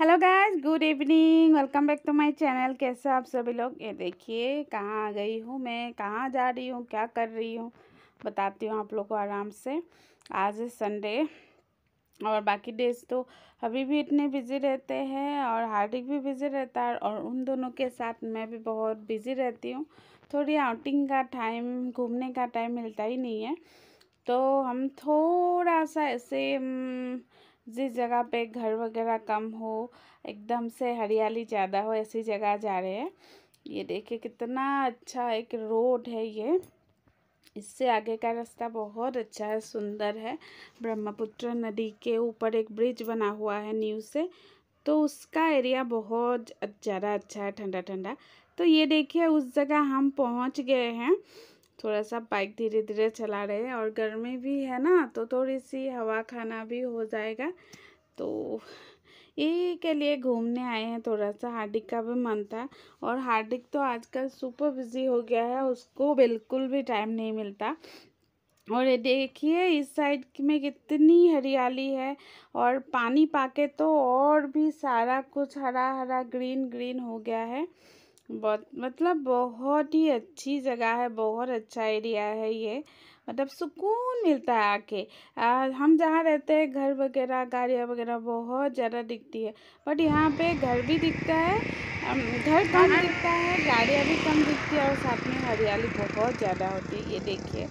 Hello guys good evening welcome back to my channel कैसे आप सभी लोग ये देखिए कहाँ आ गई हूँ मैं कहाँ जा रही हूँ क्या कर रही हूँ बताती हूँ आप लोग को आराम से आज है संडे और बाकी डेज तो अभी भी इतने बिज़ी रहते हैं और हार्दिक भी बिज़ी रहता है और उन दोनों के साथ मैं भी बहुत बिज़ी रहती हूँ थोड़ी आउटिंग का टाइम घूमने का टाइम मिलता ही नहीं है तो हम थोड़ा सा ऐसे हम्म, जिस जगह पे घर वगैरह कम हो एकदम से हरियाली ज़्यादा हो ऐसी जगह जा रहे हैं ये देखिए कितना अच्छा एक रोड है ये इससे आगे का रास्ता बहुत अच्छा है सुंदर है ब्रह्मपुत्र नदी के ऊपर एक ब्रिज बना हुआ है न्यू से तो उसका एरिया बहुत ज़्यादा अच्छा है ठंडा ठंडा तो ये देखिए उस जगह हम पहुंच गए हैं थोड़ा सा बाइक धीरे धीरे चला रहे हैं और गर्मी भी है ना तो थोड़ी सी हवा खाना भी हो जाएगा तो यही के लिए घूमने आए हैं थोड़ा सा हार्दिक का भी मन था और हार्दिक तो आजकल सुपर बिजी हो गया है उसको बिल्कुल भी टाइम नहीं मिलता और ये देखिए इस साइड में कितनी हरियाली है और पानी पाके तो और भी सारा कुछ हरा हरा ग्रीन ग्रीन हो गया है बहुत मतलब बहुत ही अच्छी जगह है बहुत अच्छा एरिया है ये मतलब सुकून मिलता है आके आ, हम जहाँ रहते हैं घर वगैरह गाड़ियाँ वगैरह बहुत ज़्यादा दिखती है बट यहाँ पे घर भी दिखता है घर कम हाँ, हाँ। दिखता है गाड़ियाँ भी कम दिखती है और साथ में हरियाली बहुत ज़्यादा होती है ये देखिए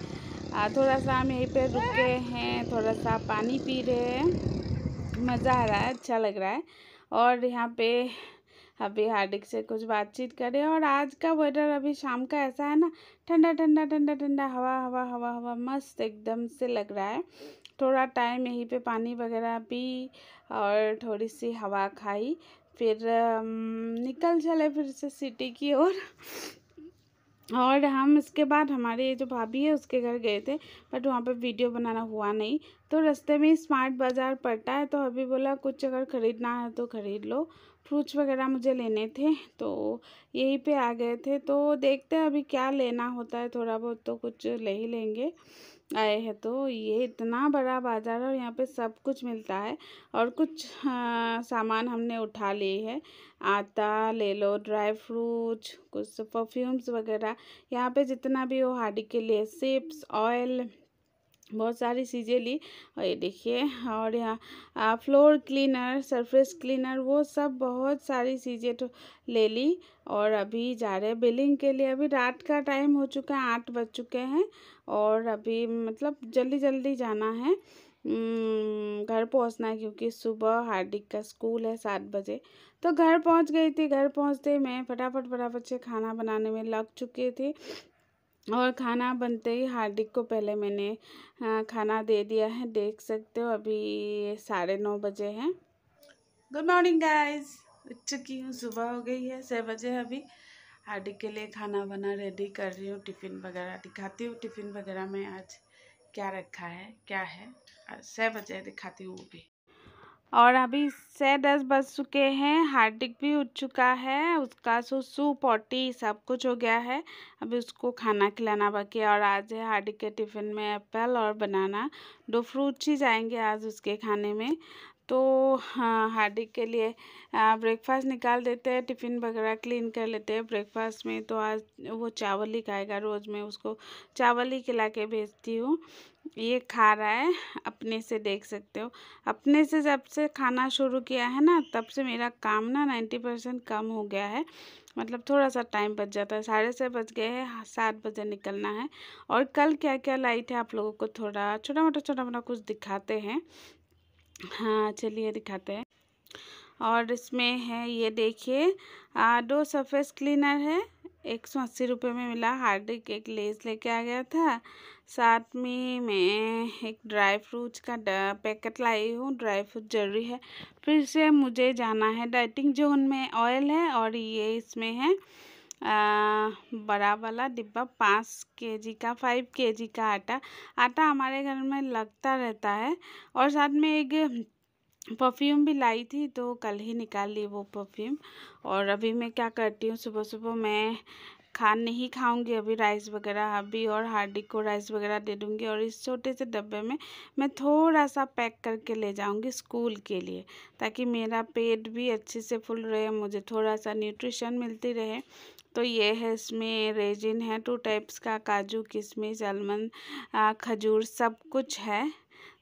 थोड़ा सा हम यहीं पे रुके हैं थोड़ा सा पानी पी रहे हैं मज़ा आ रहा है अच्छा लग रहा है और यहाँ पे अभी हार्दिक से कुछ बातचीत करें और आज का वेदर अभी शाम का ऐसा है ना ठंडा ठंडा ठंडा ठंडा हवा हवा हवा हवा मस्त एकदम से लग रहा है थोड़ा टाइम यहीं पे पानी वगैरह पी और थोड़ी सी हवा खाई फिर निकल चले फिर से सिटी की ओर और हम इसके बाद हमारे ये जो भाभी है उसके घर गए थे बट वहाँ पे वीडियो बनाना हुआ नहीं तो रास्ते में स्मार्ट बाज़ार पड़ता है तो अभी बोला कुछ अगर ख़रीदना है तो ख़रीद लो फ्रूट्स वगैरह मुझे लेने थे तो यहीं पे आ गए थे तो देखते हैं अभी क्या लेना होता है थोड़ा बहुत तो कुछ ले ही लेंगे आए हैं तो ये इतना बड़ा बाज़ार है और यहाँ पे सब कुछ मिलता है और कुछ आ, हाँ, सामान हमने उठा लिए है आटा ले लो ड्राई फ्रूट्स कुछ परफ्यूम्स वगैरह यहाँ पे जितना भी हो हाडी के लिए सिप्स ऑयल बहुत सारी चीज़ें ली और ये देखिए और यहाँ फ्लोर क्लीनर सरफेस क्लीनर वो सब बहुत सारी चीज़ें तो ले ली और अभी जा रहे हैं बिलिंग के लिए अभी रात का टाइम हो चुका है आठ बज चुके हैं और अभी मतलब जल्दी जल्दी जाना है घर पहुंचना है क्योंकि सुबह हार्दिक का स्कूल है सात बजे तो घर पहुंच गई थी घर पहुंचते मैं फटाफट फटाफट से खाना बनाने में लग चुकी थी और खाना बनते ही हार्दिक को पहले मैंने हाँ, खाना दे दिया है देख सकते हो अभी साढ़े नौ बजे हैं गुड मॉर्निंग गाइस उठ चुकी हूँ सुबह हो गई है छः बजे अभी हार्दिक के लिए खाना बना रेडी कर रही हूँ टिफ़िन वगैरह दिखाती हूँ टिफ़िन वगैरह में आज क्या रखा है क्या है छः बजे दिखाती हूँ वो भी और अभी से दस बज चुके हैं हार्दिक भी उठ चुका है उसका सुसु पोटी सब कुछ हो गया है अभी उसको खाना खिलाना बाकी और आज है हार्दिक के टिफ़िन में एप्पल और बनाना दो फ्रूट्स ही जाएंगे आज उसके खाने में तो हाँ हार्दिक के लिए ब्रेकफास्ट निकाल देते हैं टिफ़िन वगैरह क्लीन कर लेते हैं ब्रेकफास्ट में तो आज वो चावल ही खाएगा रोज़ मैं उसको चावल ही खिला के भेजती हूँ ये खा रहा है अपने से देख सकते हो अपने से जब से खाना शुरू किया है ना तब से मेरा काम ना नाइन्टी परसेंट कम हो गया है मतलब थोड़ा सा टाइम बच जाता है साढ़े छः बज गए हैं सात बजे निकलना है और कल क्या क्या लाइट है आप लोगों को थोड़ा छोटा मोटा छोटा मोटा कुछ दिखाते हैं हाँ चलिए दिखाते हैं और इसमें है ये देखिए डो सरफेस क्लीनर है एक सौ अस्सी रुपये में मिला हार्डिक एक लेस लेके आ गया था साथ में मैं एक ड्राई फ्रूट्स का पैकेट लाई हूँ ड्राई फ्रूट जरूरी है फिर से मुझे जाना है डाइटिंग जोन में ऑयल है और ये इसमें है आ, बड़ा वाला डिब्बा पाँच के जी का फाइव के जी का आटा आटा हमारे घर में लगता रहता है और साथ में एक परफ्यूम भी लाई थी तो कल ही निकाल ली वो परफ्यूम और अभी मैं क्या करती हूँ सुबह सुबह मैं खान नहीं खाऊंगी अभी राइस वगैरह अभी और हार्डिक को राइस वगैरह दे दूंगी और इस छोटे से डब्बे में मैं थोड़ा सा पैक करके ले जाऊंगी स्कूल के लिए ताकि मेरा पेट भी अच्छे से फुल रहे मुझे थोड़ा सा न्यूट्रिशन मिलती रहे तो ये है इसमें रेजिन है टू टाइप्स का काजू किशमिश आलमंड खजूर सब कुछ है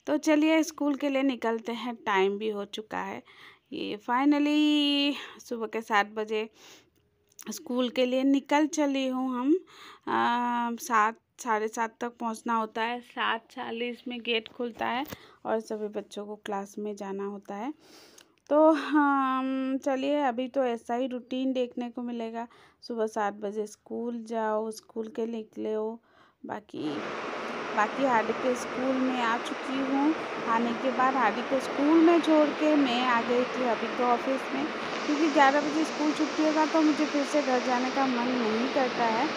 तो चलिए स्कूल के लिए निकलते हैं टाइम भी हो चुका है ये फाइनली सुबह के सात बजे स्कूल के लिए निकल चली हूँ हम सात साढ़े सात तक पहुंचना होता है सात चालीस में गेट खुलता है और सभी बच्चों को क्लास में जाना होता है तो हम चलिए अभी तो ऐसा ही रूटीन देखने को मिलेगा सुबह सात बजे स्कूल जाओ स्कूल के निकले हो बाकी बाकी हार्डी के स्कूल में आ चुकी हूँ आने के बाद हार्डी को स्कूल में छोड़ के मैं आ गई थी अभी तो ऑफिस में क्योंकि ग्यारह बजे स्कूल छुट्टी होगा तो मुझे फिर से घर जाने का मन नहीं करता है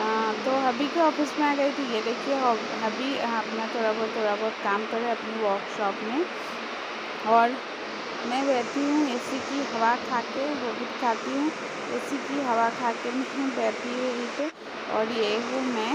आ, तो हबी के ऑफिस में आ गई थी ये देखिए हबी अपना थोड़ा बहुत थोड़ा बहुत काम करे अपनी वर्कशॉप में और मैं बैठी हूँ ए सी की हवा खा के वो भी खाती हूँ ए सी की हवा खा के मैं बैठी हुई पे तो, और ये हूँ मैं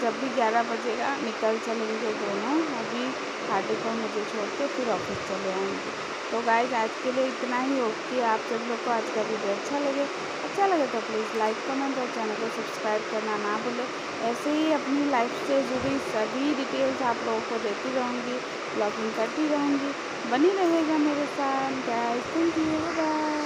जब भी ग्यारह बजेगा निकल चलेंगे दोनों अभी खाते को मुझे छोड़ के फिर ऑफिस चले आएंगे तो गाइज आज के लिए इतना ही होती है आप सब लोग को आज का वीडियो अच्छा लगे अच्छा लगे तो प्लीज़ लाइक कमेंट और चैनल को सब्सक्राइब करना ना भूलें ऐसे ही अपनी लाइफ से जुड़ी सभी डिटेल्स आप लोगों को देती रहूँगी ब्लॉगिंग करती रहूँगी बनी रहेगा मेरे साथ गाइस थैंक यू बाय